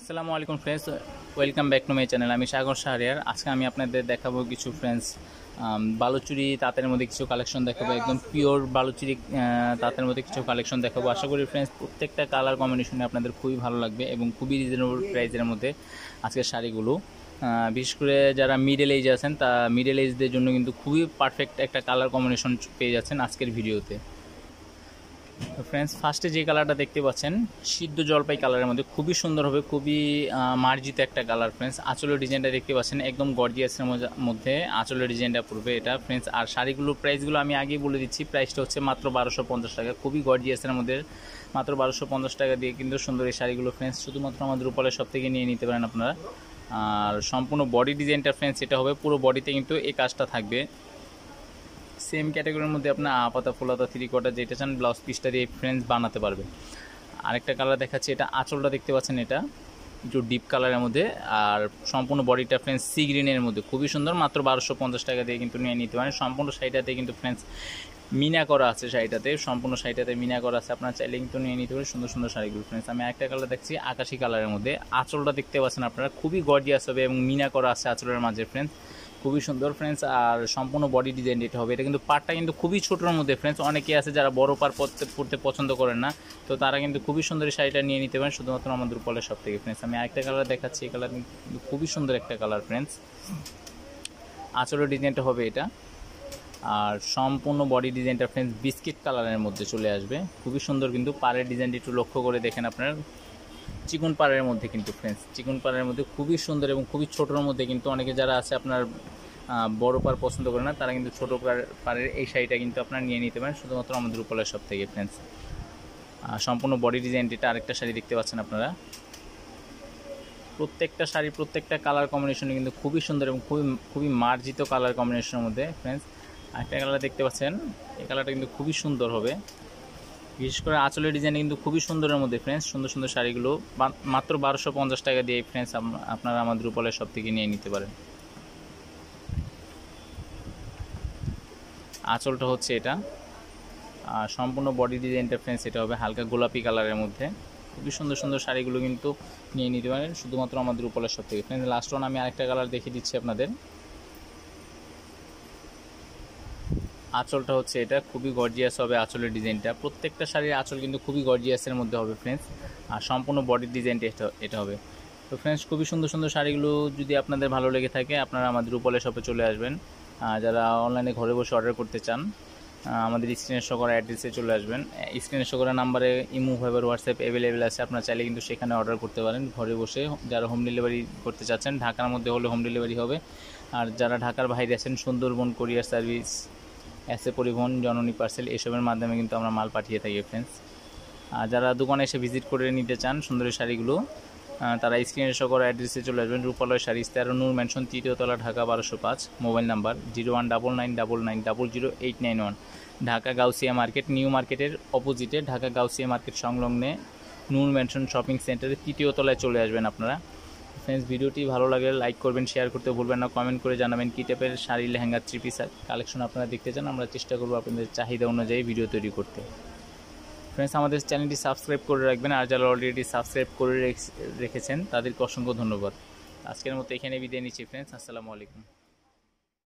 আসসালামু আলাইকুম friends welcome back to my channel আমি সাগর সাহারিয়ার আজকে আমি আপনাদের দেখাবো কিছু ফ্রেন্ডস বালুচুরি তাঁতের মধ্যে কিছু কালেকশন দেখাবো একদম পিওর বালুচুরি তাঁতের মধ্যে কিছু কালেকশন দেখাবো আশা করি ফ্রেন্ডস প্রত্যেকটা কালার কম্বিনেশনে আপনাদের খুবই ভালো লাগবে এবং খুবই রিজনেবল প্রাইসের মধ্যে আজকের শাড়িগুলো বিশেষ করে যারা মিডল এজ আছেন তা মিডল এজদের জন্য কিন্তু খুবই পারফেক্ট একটা কালার কম্বিনেশন পেয়ে যাচ্ছেন আজকের ভিডিওতে তো ফ্রেন্ডস ফার্স্টে যে কালারটা দেখতে পাচ্ছেন সিদ্ধ জলপাই কালারের মধ্যে খুবই সুন্দর হবে খুবই মার্জিত একটা কালার ফ্রেন্ডস আঁচলের ডিজাইনটা দেখতে পাচ্ছেন একদম গর্জিয়াসের মধ্যে আঁচলের ডিজাইনটা পড়বে এটা ফ্রেন্ডস আর শাড়িগুলোর প্রাইসগুলো আমি আগেই বলে দিচ্ছি প্রাইসটা হচ্ছে মাত্র বারোশো পঞ্চাশ টাকা খুবই গর্জিয়াসের মধ্যে মাত্র বারোশো পঞ্চাশ টাকা দিয়ে কিন্তু সুন্দর এই শাড়িগুলো ফ্রেন্ডস শুধুমাত্র আমাদের উপরে সব থেকে নিয়ে নিতে পারেন আপনারা আর সম্পূর্ণ বডি ডিজাইনটা ফ্রেন্ডস এটা হবে পুরো বডিতে কিন্তু এই কাজটা থাকবে সেম ক্যাটাগরির মধ্যে আপনার আপাতা ফুলাতা থ্রি কোয়ার্টার যেটা চান ব্লাউজ পিসটা দিয়ে ফ্রেঞ্চ বানাতে পারবেন আরেকটা কালার দেখাচ্ছি এটা আঁচলটা দেখতে পাচ্ছেন এটা একটু ডিপ কালারের মধ্যে আর সম্পূর্ণ বডিটা ফ্রেন্স সি গ্রিনের মধ্যে খুবই সুন্দর মাত্র বারোশো পঞ্চাশ টাকা দিয়ে কিন্তু নিয়ে নিতে পারেন সম্পূর্ণ শাড়িটাতে কিন্তু ফ্রেন্স মিনা করা আছে শাড়িটাতে সম্পূর্ণ শাড়িটাতে মিনা করা আছে আপনার চাইলে কিন্তু নিয়ে নিতে পারেন সুন্দর সুন্দর শাড়িগুলো ফ্রেন্ডস আমি একটা কালার দেখছি আকাশি কালারের মধ্যে আঁচলটা দেখতে পাচ্ছেন আপনারা খুবই গর্জিয়াস হবে এবং মিনা করা আছে আঁচলের মাঝে ফ্রেন্স খুবই সুন্দর ফ্রেন্ডস আর সম্পূর্ণ বডি ডিজাইন এটা হবে এটা কিন্তু পাটটা কিন্তু খুবই ছোটোর মধ্যে ফ্রেন্ডস অনেকে আছে যারা বড় পার পরতে পড়তে পছন্দ করেন না তো তারা কিন্তু খুবই সুন্দর শাড়িটা নিয়ে নিতে পারেন শুধুমাত্র আমাদের উপলের সব থেকে ফ্রেন্ডস আমি আরেকটা কালার দেখাচ্ছি এই কালার কিন্তু খুবই সুন্দর একটা কালার ফ্রেন্ডস আঁচলের ডিজাইনটা হবে এটা আর সম্পূর্ণ বডি ডিজাইনটা ফ্রেন্ডস বিস্কিট কালারের মধ্যে চলে আসবে খুবই সুন্দর কিন্তু পাড়ের ডিজাইনটি একটু লক্ষ্য করে দেখেন আপনার চিকন পাড়ের মধ্যে কিন্তু ফ্রেন্ডস চিকন পাড়ের মধ্যে খুবই সুন্দর এবং খুবই ছোটোর মধ্যে কিন্তু অনেকে যারা আছে আপনার বড় পার পছন্দ করে না তারা কিন্তু ছোটো পাড়ের এই শাড়িটা কিন্তু আপনারা নিয়ে নিতে পারেন শুধুমাত্র আমাদের উপলের সব থেকে ফ্রেন্ডস সম্পূর্ণ বডি ডিজাইন আরেকটা শাড়ি দেখতে পাচ্ছেন আপনারা প্রত্যেকটা শাড়ি প্রত্যেকটা কালার কম্বিনেশনে কিন্তু খুবই সুন্দর এবং খুবই খুবই মার্জিত কালার কম্বিনেশনের মধ্যে ফ্রেন্ডস আরেকটা কালার দেখতে পাচ্ছেন এই কালারটা কিন্তু খুবই সুন্দর হবে বিশেষ করে আঁচলের ডিজাইন কিন্তু খুবই সুন্দরের মধ্যে ফ্রেন্ডস সুন্দর সুন্দর শাড়িগুলো মাত্র বারোশো পঞ্চাশ টাকা দিয়ে ফ্রেন্ডস আপনারা আমাদের উপলের সব থেকে নিয়ে নিতে পারেন আঁচলটা হচ্ছে এটা আর সম্পূর্ণ বডি ডিজাইনটা ফ্রেন্ডস এটা হবে হালকা গোলাপি কালারের মধ্যে খুবই সুন্দর সুন্দর শাড়িগুলো কিন্তু নিয়ে নিতে পারেন শুধুমাত্র আমাদের উপলের সব থেকে ফ্রেন্ডস লাস্ট ওয়ান আমি আরেকটা কালার দেখিয়ে দিচ্ছি আপনাদের আঁচলটা হচ্ছে এটা খুবই গর্জিয়াস হবে আঁচলের ডিজাইনটা প্রত্যেকটা শাড়ির আঁচল কিন্তু খুবই গর্জিয়াসের মধ্যে হবে ফ্রেন্ডস আর সম্পূর্ণ বডির ডিজাইনটা এটা হবে তো ফ্রেন্ডস খুবই সুন্দর সুন্দর শাড়িগুলো যদি আপনাদের ভালো লেগে থাকে আপনারা আমাদের রূপলে শপে চলে আসবেন যারা অনলাইনে ঘরে বসে অর্ডার করতে চান আমাদের স্ক্রিনের সকর অ্যাড্রেসে চলে আসবেন স্ক্রিনের সকর নাম্বারে ইমু ফাইবার হোয়াটসঅ্যাপ অ্যাভেলেবেল আছে আপনারা চাইলে কিন্তু সেখানে অর্ডার করতে পারেন ঘরে বসে যারা হোম ডেলিভারি করতে চাচ্ছেন ঢাকার মধ্যে হলে হোম ডেলিভারি হবে আর যারা ঢাকার বাইরে আছেন সুন্দরবন কোরিয়ার সার্ভিস এসে পরিবহন জননী পার্সেল এসবের মাধ্যমে কিন্তু আমরা মাল পাঠিয়ে থাকি ফ্রেন্ডস আর যারা দোকানে এসে ভিজিট করে নিতে চান সুন্দরী শাড়িগুলো তারা স্ক্রিনে সকল অ্যাড্রেসে চলে আসবেন রূপালয় শাড়ি তেরো নূর ম্যানশন তৃতীয়তলা ঢাকা বারোশো পাঁচ mobile number zero one double nine double nine double zero eight nine one Dhaka Gausia market new মার্কেটের অপোজিটে ঢাকা গাউসিয়া মার্কেট সংলগ্নে নূর ম্যানশন শপিং সেন্টারের তৃতীয় তলায় চলে আসবেন আপনারা ফ্রেন্ডস ভিডিওটি ভালো লাগলে লাইক করবেন শেয়ার করতে ভুলবেন না কমেন্ট করে জানাবেন কী টাইপের sari lehenga three piece collection আপনারা দেখতে চান আমরা চেষ্টা করবো আপনাদের চাহিদা অনুযায়ী ভিডিও তৈরি করতে ফ্রেন্ডস আমাদের চ্যানেলটি সাবস্ক্রাইব করে রাখবেন আর যারা অলরেডি সাবস্ক্রাইব করে রেখেছেন তাদেরকে অসংখ্য ধন্যবাদ আজকের মতো এখানে বিদায় নিচ্ছি ফ্রেন্ডস আসসালামু আলাইকুম